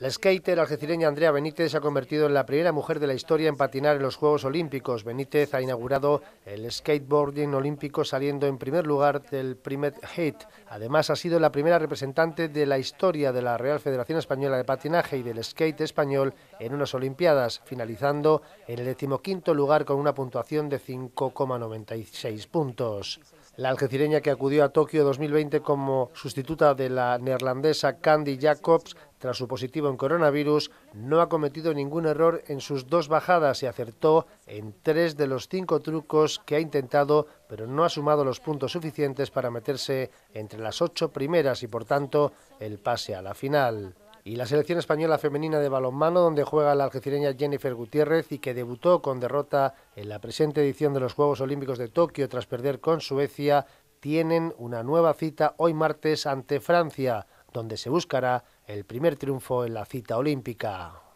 La skater algecireña Andrea Benítez se ha convertido en la primera mujer de la historia en patinar en los Juegos Olímpicos. Benítez ha inaugurado el skateboarding olímpico saliendo en primer lugar del primer Heat. Además ha sido la primera representante de la historia de la Real Federación Española de Patinaje y del Skate Español en unas Olimpiadas, finalizando en el decimoquinto lugar con una puntuación de 5,96 puntos. La algecireña que acudió a Tokio 2020 como sustituta de la neerlandesa Candy Jacobs tras su positivo en coronavirus, no ha cometido ningún error en sus dos bajadas y acertó en tres de los cinco trucos que ha intentado, pero no ha sumado los puntos suficientes para meterse entre las ocho primeras y, por tanto, el pase a la final. Y la selección española femenina de balonmano, donde juega la algecireña Jennifer Gutiérrez y que debutó con derrota en la presente edición de los Juegos Olímpicos de Tokio tras perder con Suecia, tienen una nueva cita hoy martes ante Francia, donde se buscará el primer triunfo en la cita olímpica.